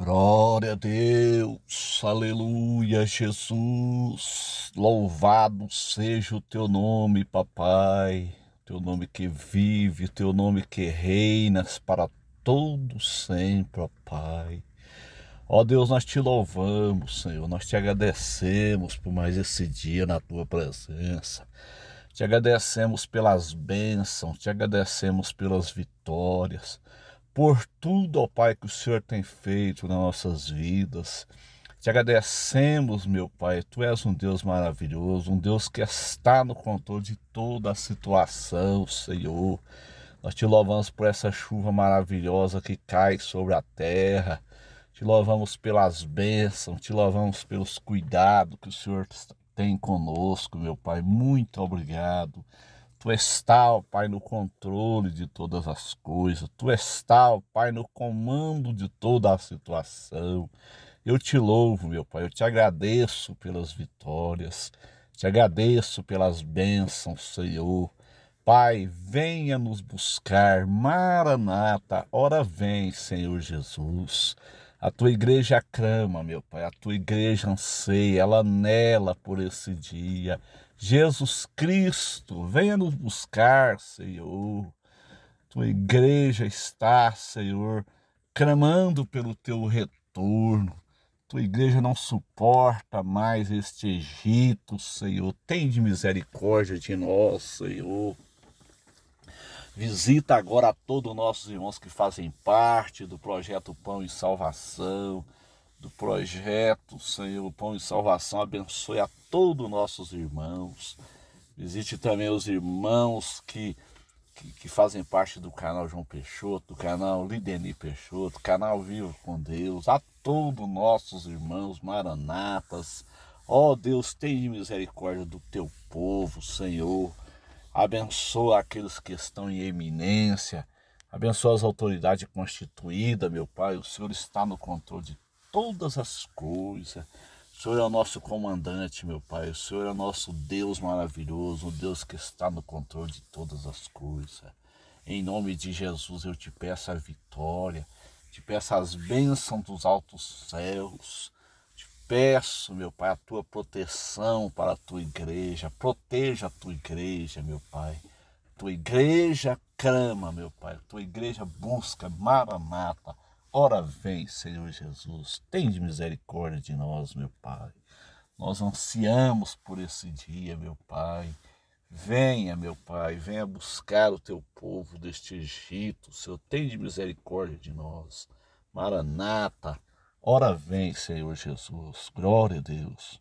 Glória a Deus, aleluia, Jesus, louvado seja o teu nome, papai, teu nome que vive, teu nome que reinas para todo sempre, Pai. Ó Deus, nós te louvamos, Senhor, nós te agradecemos por mais esse dia na tua presença. Te agradecemos pelas bênçãos, te agradecemos pelas vitórias por tudo, ó Pai, que o Senhor tem feito nas nossas vidas. Te agradecemos, meu Pai. Tu és um Deus maravilhoso, um Deus que está no controle de toda a situação, Senhor. Nós te louvamos por essa chuva maravilhosa que cai sobre a terra. Te louvamos pelas bênçãos, te louvamos pelos cuidados que o Senhor tem conosco, meu Pai. Muito obrigado. Tu está, ó Pai, no controle de todas as coisas. Tu está, ó Pai, no comando de toda a situação. Eu te louvo, meu Pai. Eu te agradeço pelas vitórias. Te agradeço pelas bênçãos, Senhor. Pai, venha nos buscar. Maranata, ora vem, Senhor Jesus. A tua igreja crama, meu Pai, a tua igreja anseia, ela anela por esse dia. Jesus Cristo, venha nos buscar, Senhor. Tua igreja está, Senhor, clamando pelo teu retorno. Tua igreja não suporta mais este Egito, Senhor. Tem de misericórdia de nós, Senhor. Visita agora a todos os nossos irmãos que fazem parte do projeto Pão e Salvação, do projeto Senhor Pão e Salvação. Abençoe a todos os nossos irmãos. Visite também os irmãos que, que, que fazem parte do canal João Peixoto, do canal Lideni Peixoto, canal Vivo com Deus, a todos os nossos irmãos maranatas. Ó oh, Deus, tem misericórdia do teu povo, Senhor abençoa aqueles que estão em eminência, abençoa as autoridades constituídas, meu Pai. O Senhor está no controle de todas as coisas. O Senhor é o nosso comandante, meu Pai. O Senhor é o nosso Deus maravilhoso, o Deus que está no controle de todas as coisas. Em nome de Jesus eu te peço a vitória, te peço as bênçãos dos altos céus peço, meu Pai, a tua proteção para a tua igreja. Proteja a tua igreja, meu Pai. Tua igreja clama, meu Pai. Tua igreja busca, maranata. Ora vem, Senhor Jesus. Tem de misericórdia de nós, meu Pai. Nós ansiamos por esse dia, meu Pai. Venha, meu Pai, venha buscar o teu povo deste Egito. Senhor, tem de misericórdia de nós. Maranata Ora vem, Senhor Jesus, glória a Deus.